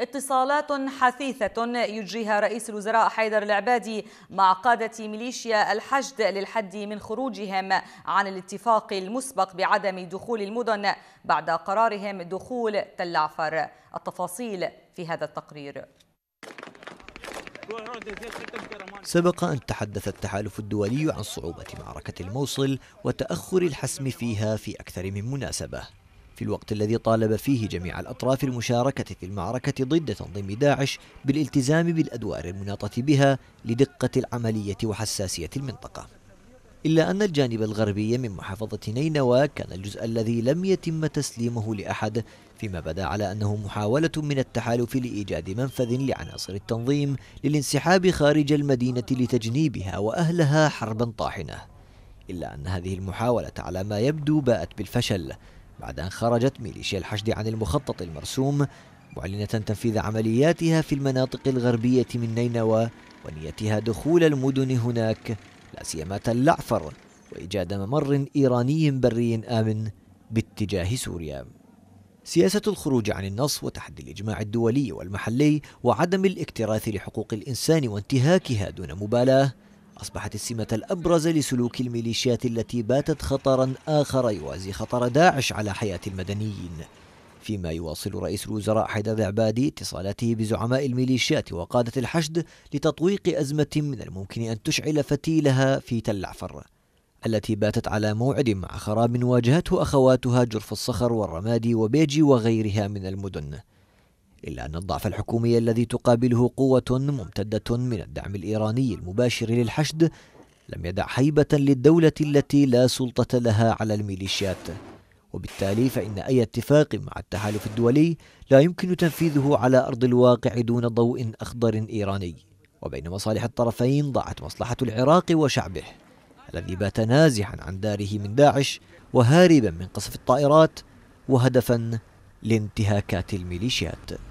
اتصالات حثيثة يجريها رئيس الوزراء حيدر العبادي مع قادة ميليشيا الحشد للحد من خروجهم عن الاتفاق المسبق بعدم دخول المدن بعد قرارهم دخول تل عفر التفاصيل في هذا التقرير سبق أن تحدث التحالف الدولي عن صعوبة معركة الموصل وتأخر الحسم فيها في أكثر من مناسبة في الوقت الذي طالب فيه جميع الأطراف المشاركة في المعركة ضد تنظيم داعش بالالتزام بالأدوار المناطة بها لدقة العملية وحساسية المنطقة إلا أن الجانب الغربي من محافظة نينوى كان الجزء الذي لم يتم تسليمه لأحد فيما بدا على أنه محاولة من التحالف لإيجاد منفذ لعناصر التنظيم للانسحاب خارج المدينة لتجنيبها وأهلها حربا طاحنة إلا أن هذه المحاولة على ما يبدو باءت بالفشل بعد أن خرجت ميليشيا الحشد عن المخطط المرسوم معلنة تنفيذ عملياتها في المناطق الغربية من نينوى ونيتها دخول المدن هناك لا سيما تل وإيجاد ممر إيراني بري آمن باتجاه سوريا. سياسة الخروج عن النص وتحدي الإجماع الدولي والمحلي وعدم الاكتراث لحقوق الإنسان وانتهاكها دون مبالاة أصبحت السمة الأبرز لسلوك الميليشيات التي باتت خطرا آخر يوازي خطر داعش على حياة المدنيين فيما يواصل رئيس الوزراء حيدر عبادي اتصالاته بزعماء الميليشيات وقادة الحشد لتطويق أزمة من الممكن أن تشعل فتيلها في تل عفر التي باتت على موعد مع خراب واجهته أخواتها جرف الصخر والرمادي وبيجي وغيرها من المدن إلا أن الضعف الحكومي الذي تقابله قوة ممتدة من الدعم الإيراني المباشر للحشد لم يدع هيبة للدولة التي لا سلطة لها على الميليشيات وبالتالي فإن أي اتفاق مع التحالف الدولي لا يمكن تنفيذه على أرض الواقع دون ضوء أخضر إيراني وبين مصالح الطرفين ضاعت مصلحة العراق وشعبه الذي بات نازحا عن داره من داعش وهاربا من قصف الطائرات وهدفا لانتهاكات الميليشيات